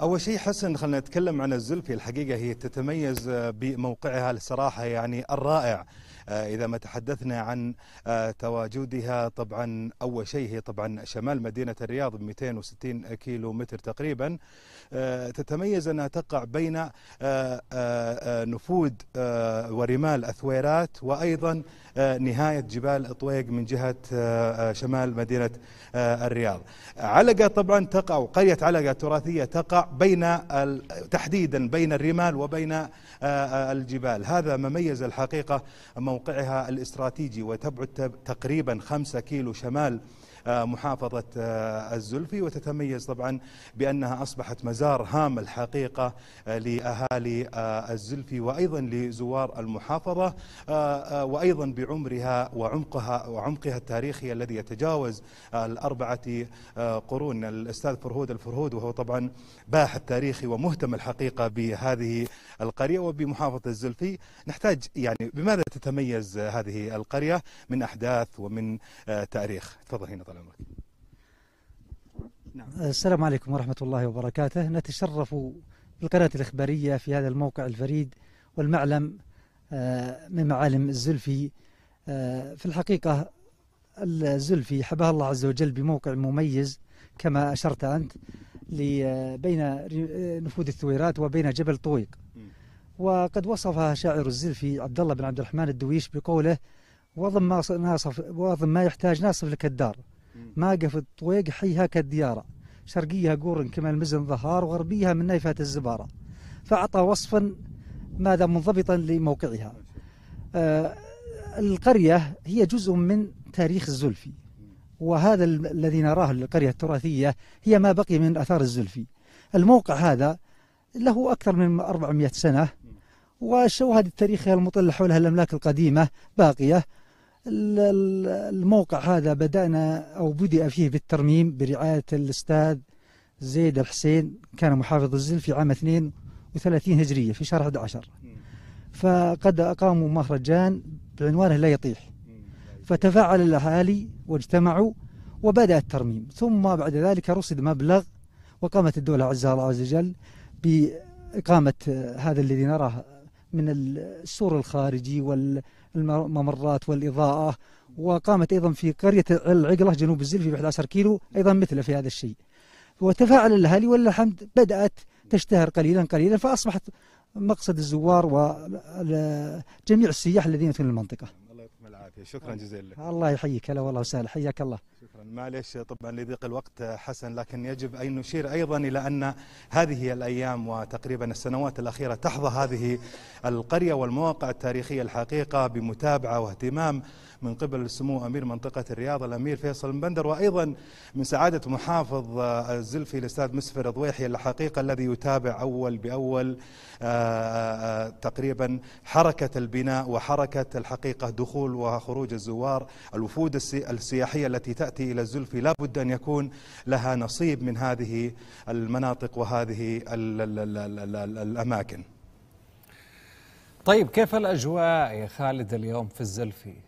أول شيء حسن خلينا نتكلم عن الزلفي الحقيقة هي تتميز بموقعها الصراحة يعني الرائع آه، إذا ما تحدثنا عن آه، تواجدها طبعا أول شيء هي طبعا شمال مدينة الرياض ب 260 كيلو متر تقريبا آه، تتميز أنها تقع بين نفود ورمال أثويرات وأيضا نهاية جبال أطويق من جهة شمال مدينة الرياض علقة طبعا تقع قرية علقة تراثية تقع بين تحديدا بين الرمال وبين الجبال هذا ما ميز الحقيقة موضوع موقعها الاستراتيجي وتبعد تقريبا خمسة كيلو شمال آه، محافظة آه، الزلفي وتتميز طبعا بأنها أصبحت مزار هام الحقيقة آه، لأهالي الزلفي وأيضا لزوار المحافظة وأيضا بعمرها وعمقها وعمقها التاريخي الذي يتجاوز الأربعة قرون الأستاذ فرهود الفرهود وهو طبعا باحث تاريخي ومهتم الحقيقة بهذه القرية وبمحافظة الزلفي نحتاج يعني بماذا تتميز هذه القرية من أحداث ومن تاريخ تفضل هنا طال عمرك نعم. السلام عليكم ورحمة الله وبركاته نتشرف بالقناة الإخبارية في هذا الموقع الفريد والمعلم آه، من معالم الزلفي آه، في الحقيقة الزلفي حباه الله عز وجل بموقع مميز كما أشرت أنت آه، بين نفوذ الثويرات وبين جبل طويق وقد وصفها شاعر الزلفي عبد الله بن عبد الرحمن الدويش بقوله وضم ما, ناصف وضم ما يحتاج ناصف لك الدار ما قف الطويق حيها كالديارة شرقيها قور كما المزن ظهار وغربيها من نايفة الزبارة فأعطى وصفا ماذا منضبطا لموقعها آه، القرية هي جزء من تاريخ الزلفي وهذا الذي نراه القرية التراثية هي ما بقي من أثار الزلفي الموقع هذا له أكثر من 400 سنة وشواهد التاريخ المطلة حولها الأملاك القديمة باقية الموقع هذا بدأنا أو بدأ فيه بالترميم برعاية الأستاذ زيد الحسين كان محافظ الزل في عام 32 هجرية في شهر 11 فقد أقاموا مهرجان بعنوانه لا يطيح فتفاعل الأهالي واجتمعوا وبدأ الترميم ثم بعد ذلك رصد مبلغ وقامت الدولة عز الله عز وجل بإقامة هذا الذي نراه من السور الخارجي والممرات والإضاءة وقامت أيضا في قرية العقلة جنوب الزلفي ب 11 كيلو أيضا مثله في هذا الشيء وتفاعل الأهالي والحمد بدأت تشتهر قليلا قليلا فأصبحت مقصد الزوار وجميع السياح الذين في المنطقة شكرا آه. جزيلا لك الله يحييك هلا والله وسهلا حياك الله شكرا معليش طبعا لضيق الوقت حسن لكن يجب ان نشير ايضا الى ان هذه الايام وتقريبا السنوات الاخيره تحظى هذه القريه والمواقع التاريخيه الحقيقه بمتابعه واهتمام من قبل سمو امير منطقه الرياض الامير فيصل بندر وايضا من سعاده محافظ الزلفي الاستاذ مسفر ضويحي الحقيقه الذي يتابع اول باول آه، آه، تقريبا حركه البناء وحركه الحقيقه دخول خروج الزوار الوفود السياحية التي تأتي إلى الزلفي لا بد أن يكون لها نصيب من هذه المناطق وهذه الأماكن طيب كيف الأجواء يا خالد اليوم في الزلفي